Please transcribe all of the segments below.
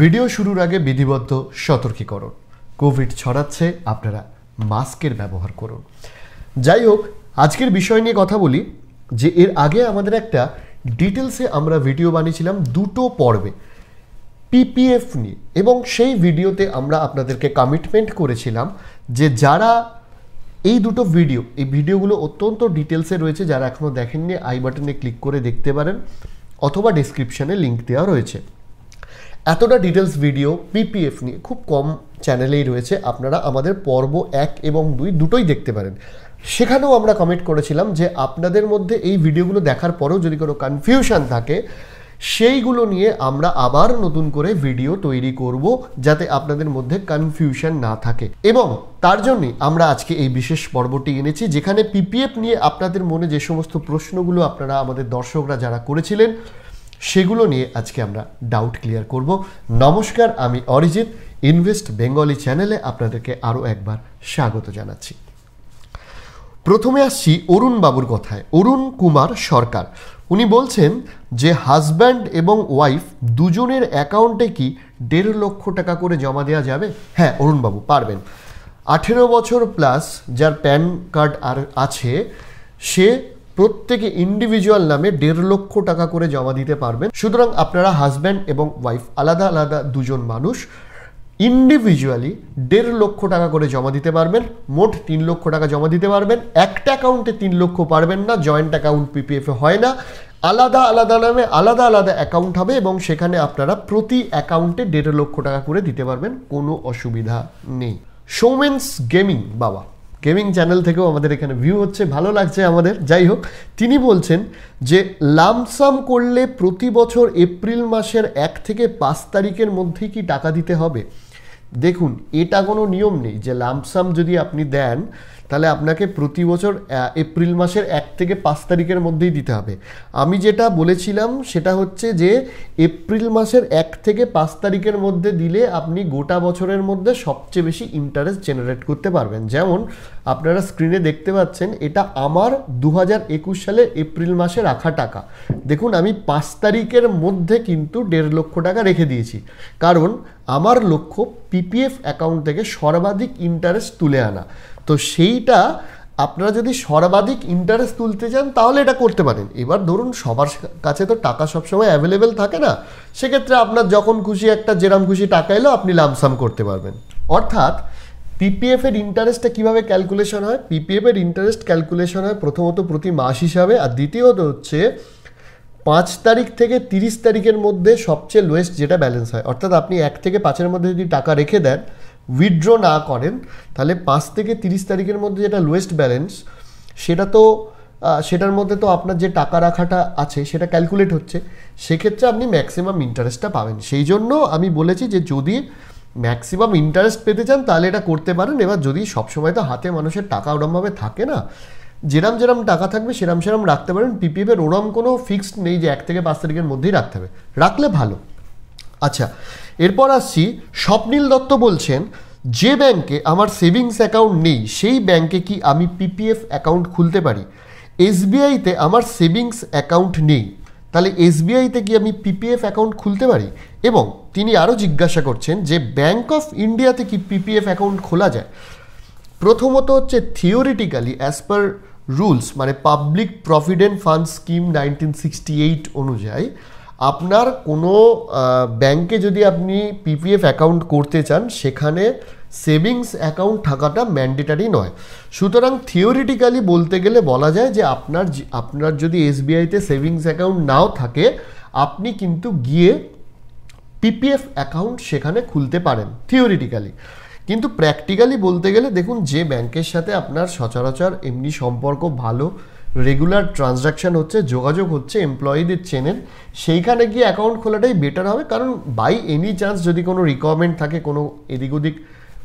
video শুরুর আগে বিধিবদ্ধ সতর্কীকরণ কোভিড ছড়াচ্ছে আপনারা মাস্কের ব্যবহার করুন যাই হোক আজকের বিষয় নিয়ে কথা বলি যে এর আগে আমাদের একটা ডিটেলসে আমরা ভিডিও বানিয়েছিলাম দুটো পর্বে পিপিএফ নিয়ে এবং সেই ভিডিওতে আমরা আপনাদেরকে কমিটমেন্ট করেছিলাম যে যারা এই দুটো ভিডিও এই ভিডিওগুলো অত্যন্ত ডিটেলসে রয়েছে যারা এখনও দেখেননি আই বাটনে ক্লিক করে দেখতে পারেন অথবা ডিসক্রিপশানে লিঙ্ক দেওয়া রয়েছে এতটা ডিটেলস ভিডিও পিপিএফ নিয়ে খুব কম চ্যানেলেই রয়েছে আপনারা আমাদের পর্ব এক এবং দুই দুটোই দেখতে পারেন সেখানেও আমরা কমেন্ট করেছিলাম যে আপনাদের মধ্যে এই ভিডিওগুলো দেখার পরেও যদি কোনো কনফিউশন থাকে সেইগুলো নিয়ে আমরা আবার নতুন করে ভিডিও তৈরি করব যাতে আপনাদের মধ্যে কনফিউশন না থাকে এবং তার জন্যই আমরা আজকে এই বিশেষ পর্বটি এনেছি যেখানে পিপিএফ নিয়ে আপনাদের মনে যে সমস্ত প্রশ্নগুলো আপনারা আমাদের দর্শকরা যারা করেছিলেন সেগুলো নিয়ে আজকে আমরা ডাউট ক্লিয়ার করব নমস্কার আমি অরিজিৎ ইনভেস্ট বেঙ্গলি চ্যানেলে আপনাদেরকে আরও একবার স্বাগত জানাচ্ছি প্রথমে আসছি অরুণ বাবুর কথায় অরুণ কুমার সরকার উনি বলছেন যে হাজব্যান্ড এবং ওয়াইফ দুজনের অ্যাকাউন্টে কি দেড় লক্ষ টাকা করে জমা দেওয়া যাবে হ্যাঁ অরুণবাবু পারবেন আঠেরো বছর প্লাস যার প্যান কার্ড আর আছে সে প্রত্যেকে ইন্ডিভিজুয়াল নামে দেড় লক্ষ টাকা করে জমা দিতে পারবেন সুতরাং আপনারা হাজব্যান্ড এবং ওয়াইফ আলাদা আলাদা দুজন মানুষ ইন্ডিভিজুয়ালি দেড় লক্ষ টাকা করে জমা দিতে পারবেন মোট তিন লক্ষ টাকা জমা দিতে পারবেন একটা অ্যাকাউন্টে তিন লক্ষ পারবেন না জয়েন্ট অ্যাকাউন্ট পিপিএফে হয় না আলাদা আলাদা নামে আলাদা আলাদা অ্যাকাউন্ট হবে এবং সেখানে আপনারা প্রতি অ্যাকাউন্টে দেড় লক্ষ টাকা করে দিতে পারবেন কোনো অসুবিধা নেই শোমেন্স গেমিং বাবা গেমিং চ্যানেল থেকেও আমাদের এখানে ভিউ হচ্ছে ভালো লাগছে আমাদের যাই হোক তিনি বলছেন যে লামসাম করলে প্রতি বছর এপ্রিল মাসের এক থেকে পাঁচ তারিখের মধ্যেই কি টাকা দিতে হবে দেখুন এটা কোনো নিয়ম নেই যে লামসাম যদি আপনি দেন তাহলে আপনাকে প্রতি বছর এপ্রিল মাসের এক থেকে পাঁচ তারিখের মধ্যেই দিতে হবে আমি যেটা বলেছিলাম সেটা হচ্ছে যে এপ্রিল মাসের এক থেকে পাঁচ তারিখের মধ্যে দিলে আপনি গোটা বছরের মধ্যে সবচেয়ে বেশি ইন্টারেস্ট জেনারেট করতে পারবেন যেমন আপনারা স্ক্রিনে দেখতে পাচ্ছেন এটা আমার দু সালে এপ্রিল মাসে রাখা টাকা দেখুন আমি পাঁচ তারিখের মধ্যে কিন্তু দেড় লক্ষ টাকা রেখে দিয়েছি কারণ আমার লক্ষ্য পিপিএফ অ্যাকাউন্ট থেকে সর্বাধিক ইন্টারেস্ট তুলে আনা তো সেইটা আপনারা যদি সর্বাধিক ইন্টারেস্ট তুলতে চান তাহলে এটা করতে পারেন এবার ধরুন সবার কাছে তো টাকা সবসময় অ্যাভেলেবেল থাকে না সেক্ষেত্রে আপনার যখন খুশি একটা যেরাম খুশি টাকা এলো আপনি লামসাম করতে পারবেন অর্থাৎ পিপিএফ এর ইন্টারেস্টটা কীভাবে ক্যালকুলেশন হয় পিপিএফ এর ইন্টারেস্ট ক্যালকুলেশন হয় প্রথমত প্রতি মাস হিসাবে আর দ্বিতীয়ত হচ্ছে পাঁচ তারিখ থেকে তিরিশ তারিখের মধ্যে সবচেয়ে লোয়েস্ট যেটা ব্যালেন্স হয় অর্থাৎ আপনি এক থেকে পাঁচের মধ্যে যদি টাকা রেখে দেন উইথড্র না করেন তাহলে পাঁচ থেকে তিরিশ তারিখের মধ্যে যেটা লোয়েস্ট ব্যালেন্স সেটা তো সেটার মধ্যে তো আপনার যে টাকা রাখাটা আছে সেটা ক্যালকুলেট হচ্ছে সেক্ষেত্রে আপনি ম্যাক্সিমাম ইন্টারেস্টটা পাবেন সেই জন্য আমি বলেছি যে যদি ম্যাক্সিমাম ইন্টারেস্ট পেতে চান তাহলে এটা করতে পারেন এবার যদি সবসময় তো হাতে মানুষের টাকা ওরমভাবে থাকে না যেরাম যেরাম টাকা থাকবে সেরাম সেরাম রাখতে পারেন পিপিএফের ওরম কোনো ফিক্সড নেই যে এক থেকে পাঁচ তারিখের মধ্যেই রাখতে হবে রাখলে ভালো আচ্ছা এরপর আসছি স্বপ্নীল দত্ত বলছেন যে ব্যাংকে আমার সেভিংস অ্যাকাউন্ট নেই সেই ব্যাংকে কি আমি পিপিএফ অ্যাকাউন্ট খুলতে পারি এসবিআইতে আমার সেভিংস অ্যাকাউন্ট নেই তাহলে এসবিআইতে কি আমি পিপিএফ অ্যাকাউন্ট খুলতে পারি এবং তিনি আরও জিজ্ঞাসা করছেন যে ব্যাংক অফ ইন্ডিয়াতে কি পিপিএফ অ্যাকাউন্ট খোলা যায় প্রথমত হচ্ছে থিওরিটিক্যালি অ্যাজ পার রুলস মানে public provident fund scheme nineteen sixty eight অনুযায়ী আপনার কোনো ব্যাংকে যদি আপনি পিপিএফ অ্যাকাউন্ট করতে চান সেখানে সেভিংস অ্যাকাউন্ট থাকাটা ম্যান্ডেটারি নয় সুতরাং থিওরিটিক্যালি বলতে গেলে বলা যায় যে আপনার আপনার যদি এসবিআইতে সেভিংস অ্যাকাউন্ট নাও থাকে আপনি কিন্তু গিয়ে পিপিএফ অ্যাকাউন্ট সেখানে খুলতে পারেন থিওরিটিক্যালি কিন্তু প্র্যাকটিক্যালি বলতে গেলে দেখুন যে ব্যাংকের সাথে আপনার সচরাচর এমনি সম্পর্ক ভালো রেগুলার ট্রানজাকশান হচ্ছে যোগাযোগ হচ্ছে এমপ্লয়িদের চেনের সেইখানে গিয়ে অ্যাকাউন্ট খোলাটাই বেটার হবে কারণ বাই এনি চান্স যদি কোনো রিকোয়ারমেন্ট থাকে কোনো এদিক ওদিক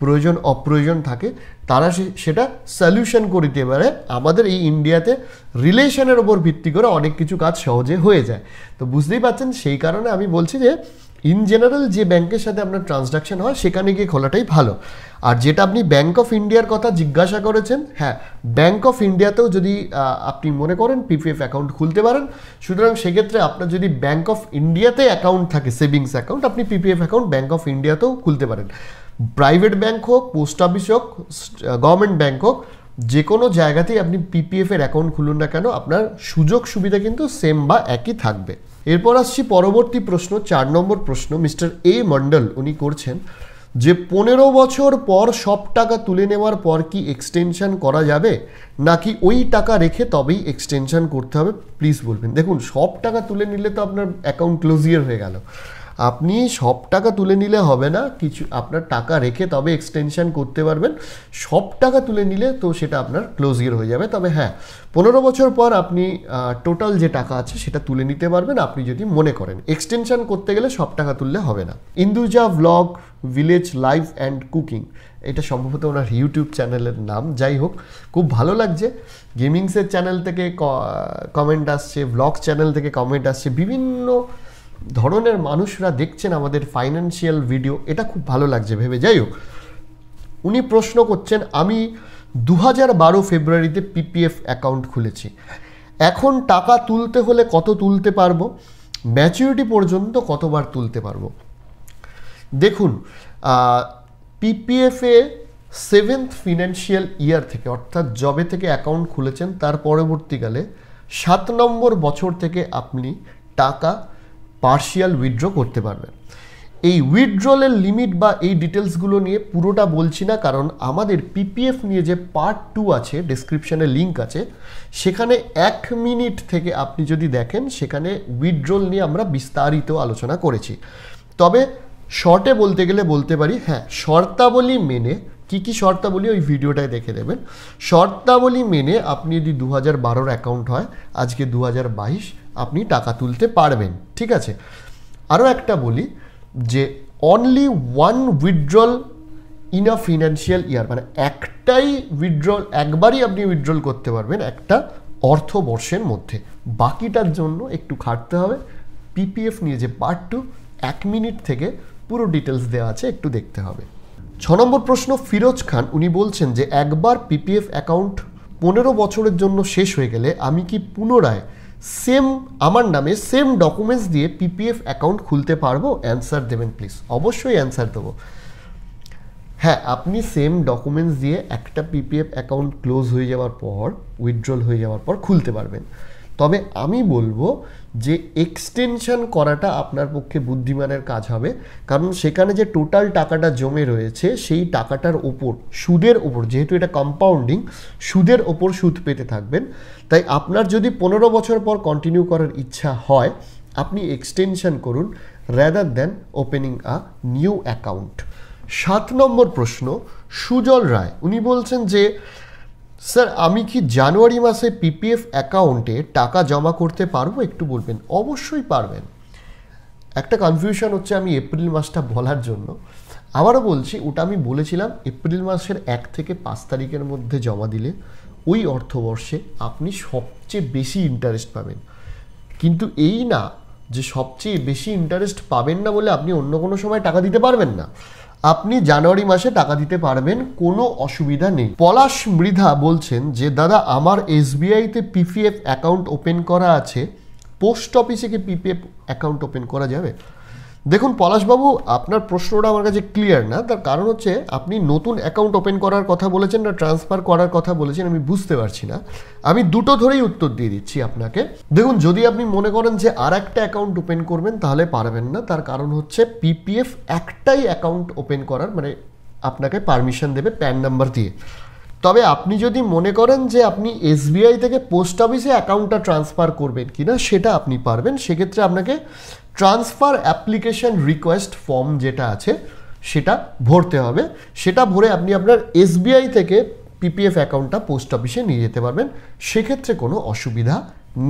প্রয়োজন অপ্রয়োজন থাকে তারা সেটা সলিউশন করে দিতে পারে আমাদের এই ইন্ডিয়াতে রিলেশনের ওপর ভিত্তি করে অনেক কিছু কাজ সহজে হয়ে যায় তো বুঝতেই পারছেন সেই কারণে আমি বলছি যে ইন জেনারেল যে ব্যাংকের সাথে আপনার ট্রান্সাকশন হয় সেখানে গিয়ে খোলাটাই ভালো আর যেটা আপনি ব্যাংক অফ ইন্ডিয়ার কথা জিজ্ঞাসা করেছেন হ্যাঁ ব্যাংক অফ ইন্ডিয়াতেও যদি আপনি মনে করেন পিপিএফ অ্যাকাউন্ট খুলতে পারেন সুতরাং সেক্ষেত্রে আপনার যদি ব্যাংক অফ ইন্ডিয়াতে অ্যাকাউন্ট থাকে সেভিংস অ্যাকাউন্ট আপনি পিপিএফ অ্যাকাউন্ট ব্যাংক অফ ইন্ডিয়াতেও খুলতে পারেন প্রাইভেট ব্যাংক হোক পোস্ট অফিস হোক গভর্নমেন্ট ব্যাংক হোক যে কোনো জায়গাতেই আপনি পিপিএফের অ্যাকাউন্ট খুলুন না কেন আপনার সুযোগ সুবিধা কিন্তু সেম বা একই থাকবে এরপর আসছি পরবর্তী প্রশ্ন চার নম্বর প্রশ্ন মিস্টার এ মন্ডল উনি করছেন যে পনেরো বছর পর সব টাকা তুলে নেওয়ার পর কি এক্সটেনশন করা যাবে নাকি ওই টাকা রেখে তবেই এক্সটেনশন করতে হবে প্লিজ বলবেন দেখুন সব টাকা তুলে নিলে তো আপনার অ্যাকাউন্ট ক্লোজিয়ার হয়ে গেল আপনি সব টাকা তুলে নিলে হবে না কিছু আপনার টাকা রেখে তবে এক্সটেনশান করতে পারবেন সব টাকা তুলে নিলে তো সেটা আপনার ক্লোজ ইয়ার হয়ে যাবে তবে হ্যাঁ পনেরো বছর পর আপনি টোটাল যে টাকা আছে সেটা তুলে নিতে পারবেন আপনি যদি মনে করেন এক্সটেনশান করতে গেলে সব টাকা তুললে হবে না Induja vlog village life and cooking এটা সম্ভবত ওনার ইউটিউব চ্যানেলের নাম যাই হোক খুব ভালো লাগছে গেমিংসের চ্যানেল থেকে কমেন্ট আসছে ব্লগ চ্যানেল থেকে কমেন্ট আসছে বিভিন্ন ধরনের মানুষরা দেখছেন আমাদের ফাইন্যান্সিয়াল ভিডিও এটা খুব ভালো লাগছে ভেবে যাই হোক উনি প্রশ্ন করছেন আমি দু হাজার বারো ফেব্রুয়ারিতে পিপিএফ অ্যাকাউন্ট খুলেছি এখন টাকা তুলতে হলে কত তুলতে পারবো ম্যাচিউরিটি পর্যন্ত কতবার তুলতে পারবো দেখুন পিপিএফে সেভেন্থ ফিনান্সিয়াল ইয়ার থেকে অর্থাৎ জবে থেকে অ্যাকাউন্ট খুলেছেন তার পরবর্তীকালে সাত নম্বর বছর থেকে আপনি টাকা পার্শিয়াল উইথড্র করতে পারবেন এই উইথড্রলের লিমিট বা এই ডিটেলসগুলো নিয়ে পুরোটা বলছি না কারণ আমাদের পিপিএফ নিয়ে যে পার্ট টু আছে ডিসক্রিপশানে লিঙ্ক আছে সেখানে এক মিনিট থেকে আপনি যদি দেখেন সেখানে উইথড্রল নিয়ে আমরা বিস্তারিত আলোচনা করেছি তবে শর্টে বলতে গেলে বলতে পারি হ্যাঁ শর্তাবলী মেনে কি কি শর্তাবলী ওই ভিডিওটায় দেখে দেবেন শর্তাবলী মেনে আপনি যদি দু হাজার বারোর অ্যাকাউন্ট হয় আজকে দু হাজার বাইশ আপনি টাকা তুলতে পারবেন ঠিক আছে আরও একটা বলি যে only one withdrawal in a financial year মানে একটাই উইথড্রল একবারই আপনি উইথড্রল করতে পারবেন একটা অর্থবর্ষের মধ্যে বাকিটার জন্য একটু খাটতে হবে পিপিএফ নিয়ে যে পার্ট টু এক মিনিট থেকে পুরো ডিটেলস দেওয়া আছে একটু দেখতে হবে ছ নম্বর প্রশ্ন ফিরোজ খান উনি বলছেন যে একবার পিপিএফ অ্যাকাউন্ট পনেরো বছরের জন্য শেষ হয়ে গেলে আমি কি পুনরায় সেম আমার নামে সেম ডকুমেন্টস দিয়ে পিপিএফ অ্যাকাউন্ট খুলতে পারবো অ্যান্সার দেবেন প্লিজ অবশ্যই অ্যান্সার দেবো হ্যাঁ আপনি সেম ডকুমেন্টস দিয়ে একটা পিপিএফ অ্যাকাউন্ট ক্লোজ হয়ে যাওয়ার পর উইথড্রল হয়ে যাওয়ার পর খুলতে পারবেন তবে আমি বলবো যে এক্সটেনশন করাটা আপনার পক্ষে বুদ্ধিমানের কাজ হবে কারণ সেখানে যে টোটাল টাকাটা জমে রয়েছে সেই টাকাটার ওপর সুদের ওপর যেহেতু এটা কম্পাউন্ডিং সুদের ওপর সুদ পেতে থাকবেন তাই আপনার যদি পনেরো বছর পর কন্টিনিউ করার ইচ্ছা হয় আপনি এক্সটেনশন করুন rather than opening a new account সাত নম্বর প্রশ্ন সুজল রায় উনি বলছেন যে স্যার আমি কি জানুয়ারি মাসে পিপিএফ অ্যাকাউন্টে টাকা জমা করতে পারবো একটু বলবেন অবশ্যই পারবেন একটা কনফিউশন হচ্ছে আমি এপ্রিল মাসটা বলার জন্য আবারও বলছি ওটা আমি বলেছিলাম এপ্রিল মাসের এক থেকে পাঁচ তারিখের মধ্যে জমা দিলে ওই অর্থবর্ষে আপনি সবচেয়ে বেশি ইন্টারেস্ট পাবেন কিন্তু এই না যে সবচেয়ে বেশি ইন্টারেস্ট পাবেন না বলে আপনি অন্য কোনো সময় টাকা দিতে পারবেন না আপনি জানুয়ারি মাসে টাকা দিতে পারবেন কোনো অসুবিধা নেই পলাশ মৃধা বলছেন যে দাদা আমার এসবিআইতে পিপিএফ অ্যাকাউন্ট ওপেন করা আছে পোস্ট অফিসে কি পিপিএফ অ্যাকাউন্ট ওপেন করা যাবে দেখুন পলাশবাবু আপনার প্রশ্নটা আমার কাছে ক্লিয়ার না তার কারণ হচ্ছে আপনি নতুন অ্যাকাউন্ট ওপেন করার কথা বলেছেন না ট্রান্সফার করার কথা বলেছেন আমি বুঝতে পারছি না আমি দুটো ধরেই উত্তর দিয়ে দিচ্ছি আপনাকে দেখুন যদি আপনি মনে করেন যে আর একটা অ্যাকাউন্ট ওপেন করবেন তাহলে পারবেন না তার কারণ হচ্ছে পিপিএফ একটাই অ্যাকাউন্ট ওপেন করার মানে আপনাকে পারমিশন দেবে প্যান নাম্বার দিয়ে তবে আপনি যদি মনে করেন যে আপনি এসবিআই থেকে পোস্ট অফিসে অ্যাকাউন্টটা ট্রান্সফার করবেন কি না সেটা আপনি পারবেন সেক্ষেত্রে আপনাকে ট্রান্সফার অ্যাপ্লিকেশন রিকোয়েস্ট ফর্ম যেটা আছে সেটা ভরতে হবে সেটা ভরে আপনি আপনার এসবিআই থেকে পিপিএফ অ্যাকাউন্টটা পোস্ট অফিসে নিয়ে যেতে পারবেন সেক্ষেত্রে কোনো অসুবিধা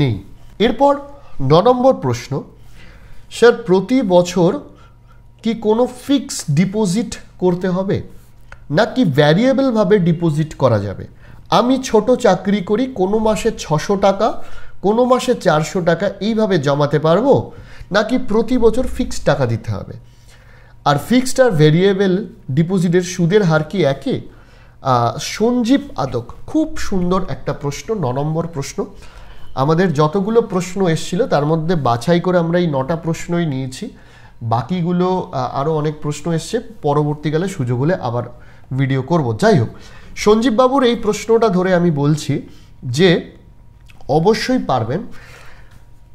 নেই এরপর ন নম্বর প্রশ্ন স্যার প্রতি বছর কি কোনো ফিক্সড ডিপোজিট করতে হবে না কি ভ্যারিয়েবলভাবে ডিপোজিট করা যাবে আমি ছোট চাকরি করি কোনো মাসে ছশো টাকা কোনো মাসে চারশো টাকা এইভাবে জমাতে পারবো নাকি প্রতি বছর ফিক্সড টাকা দিতে হবে আর ফিক্সড আর ভেরিয়েবল ডিপোজিটের সুদের হার কি একই সঞ্জীব আদক খুব সুন্দর একটা প্রশ্ন ন নম্বর প্রশ্ন আমাদের যতগুলো প্রশ্ন এসছিল তার মধ্যে বাছাই করে আমরা এই নটা প্রশ্নই নিয়েছি বাকিগুলো আরও অনেক প্রশ্ন এসছে পরবর্তীকালে সুযোগ হলে আবার ভিডিও করব যাই হোক সঞ্জীববাবুর এই প্রশ্নটা ধরে আমি বলছি যে অবশ্যই পারবেন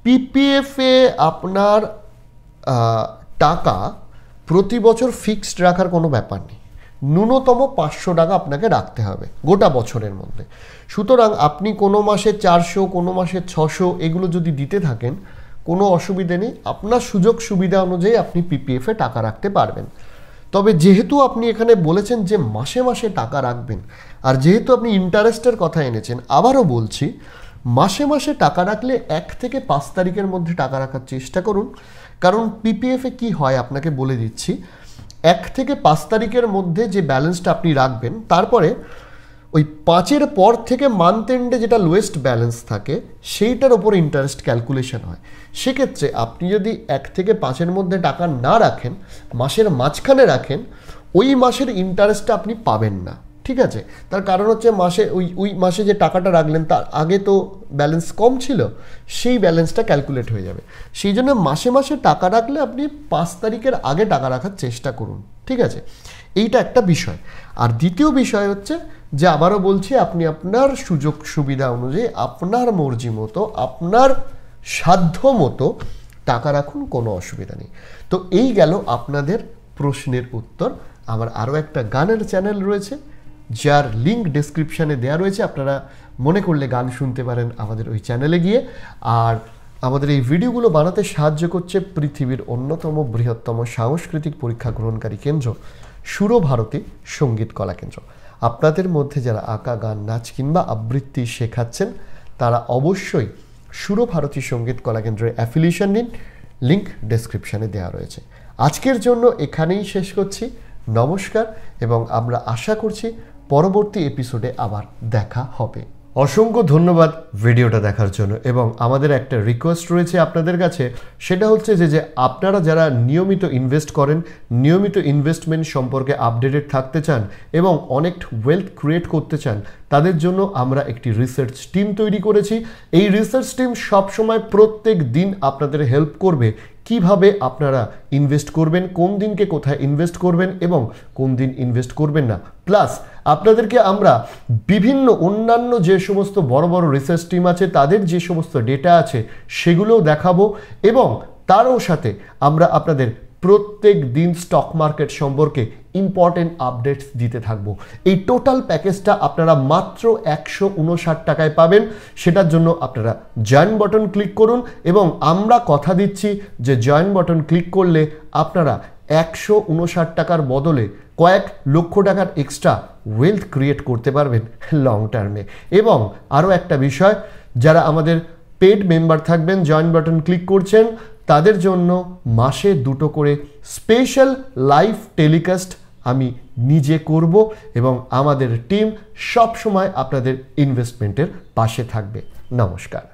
পিপিএফে আপনার টাকা প্রতি বছর ফিক্সড রাখার কোনো ব্যাপার নেই ন্যূনতম পাঁচশো টাকা আপনাকে রাখতে হবে গোটা বছরের মধ্যে সুতরাং আপনি কোনো মাসে চারশো কোনো মাসে ছশো এগুলো যদি দিতে থাকেন কোনো অসুবিধে নেই আপনার সুযোগ সুবিধা অনুযায়ী আপনি পিপিএফে টাকা রাখতে পারবেন তবে যেহেতু আপনি এখানে বলেছেন যে মাসে মাসে টাকা রাখবেন আর যেহেতু আপনি ইন্টারেস্টের কথা এনেছেন আবারও বলছি মাসে মাসে টাকা রাখলে এক থেকে পাঁচ তারিখের মধ্যে টাকা রাখার চেষ্টা করুন কারণ পিপিএফে কি হয় আপনাকে বলে দিচ্ছি এক থেকে পাঁচ তারিখের মধ্যে যে ব্যালেন্সটা আপনি রাখবেন তারপরে ওই পাঁচের পর থেকে মান্থ এন্ডে যেটা লোয়েস্ট ব্যালেন্স থাকে সেইটার ওপর ইন্টারেস্ট ক্যালকুলেশন হয় সেক্ষেত্রে আপনি যদি এক থেকে পাঁচের মধ্যে টাকা না রাখেন মাসের মাঝখানে রাখেন ওই মাসের ইন্টারেস্টটা আপনি পাবেন না ঠিক আছে তার কারণ হচ্ছে মাসে ওই ওই মাসে যে টাকাটা রাখলেন তার আগে তো ব্যালেন্স কম ছিল সেই ব্যালেন্সটা ক্যালকুলেট হয়ে যাবে সেই জন্য মাসে মাসে টাকা রাখলে আপনি পাঁচ তারিখের আগে টাকা রাখার চেষ্টা করুন ঠিক আছে এইটা একটা বিষয় আর দ্বিতীয় বিষয় হচ্ছে যে আবারও বলছি আপনি আপনার সুযোগ সুবিধা অনুযায়ী আপনার মর্জি মতো আপনার সাধ্য মতো টাকা রাখুন কোনো অসুবিধা নেই তো এই গেল আপনাদের প্রশ্নের উত্তর আমার আরও একটা গানের চ্যানেল রয়েছে যার লিঙ্ক ডিসক্রিপশানে দেওয়া রয়েছে আপনারা মনে করলে গান শুনতে পারেন আমাদের ওই চ্যানেলে গিয়ে আর আমাদের এই ভিডিওগুলো বানাতে সাহায্য করছে পৃথিবীর অন্যতম বৃহত্তম সাংস্কৃতিক পরীক্ষা গ্রহণকারী কেন্দ্র সুরভারতী সঙ্গীত কলা কেন্দ্র আপনাদের মধ্যে যারা আঁকা গান নাচ কিংবা আবৃত্তি শেখাচ্ছেন তারা অবশ্যই সুরভারতী সঙ্গীত কলা কেন্দ্রের অ্যাফিলিয়েশন নিন লিঙ্ক ডেসক্রিপশানে দেওয়া রয়েছে আজকের জন্য এখানেই শেষ করছি নমস্কার এবং আমরা আশা করছি পরবর্তী এপিসোডে আবার দেখা হবে অসংখ্য ধন্যবাদ ভিডিওটা দেখার জন্য এবং আমাদের একটা রিকোয়েস্ট রয়েছে আপনাদের কাছে সেটা হচ্ছে যে যে আপনারা যারা নিয়মিত ইনভেস্ট করেন নিয়মিত ইনভেস্টমেন্ট সম্পর্কে আপডেটেড থাকতে চান এবং অনেক ওয়েলথ ক্রিয়েট করতে চান তাদের জন্য আমরা একটি রিসার্চ টিম তৈরি করেছি এই রিসার্চ টিম সবসময় প্রত্যেক দিন আপনাদের হেল্প করবে কিভাবে আপনারা ইনভেস্ট করবেন কোন দিনকে কোথায় ইনভেস্ট করবেন এবং কোন দিন ইনভেস্ট করবেন না প্লাস আপনাদেরকে আমরা বিভিন্ন অন্যান্য যে সমস্ত বড় বড় রিসার্চ টিম আছে তাদের যে সমস্ত ডেটা আছে সেগুলোও দেখাবো এবং তারও সাথে আমরা আপনাদের প্রত্যেক দিন স্টক মার্কেট সম্পর্কে ইম্পর্টেন্ট আপডেটস দিতে থাকব এই টোটাল প্যাকেজটা আপনারা মাত্র একশো উনষাট টাকায় পাবেন সেটার জন্য আপনারা জয়েন বটন ক্লিক করুন এবং আমরা কথা দিচ্ছি যে জয়েন বটন ক্লিক করলে আপনারা একশো উনষাট টাকার বদলে কয়েক লক্ষ টাকার এক্সট্রা ওয়েলথ ক্রিয়েট করতে পারবেন লং টার্মে এবং আরও একটা বিষয় যারা আমাদের পেড মেম্বার থাকবেন জয়েন বাটন ক্লিক করছেন তাদের জন্য মাসে দুটো করে স্পেশাল লাইভ টেলিকাস্ট আমি নিজে করব এবং আমাদের টিম সবসময় আপনাদের ইনভেস্টমেন্টের পাশে থাকবে নমস্কার